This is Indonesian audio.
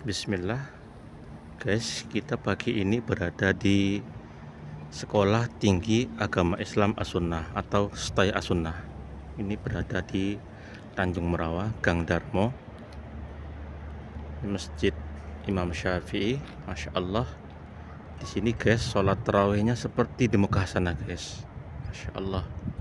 Bismillah guys kita pagi ini berada di Sekolah Tinggi Agama Islam Asunnah atau STAI Asunnah ini berada di Tanjung Merawa Gang Darmo Masjid Imam Syafi'i Masya Allah di sini guys sholat terawihnya seperti di Mekah sana guys Masya Allah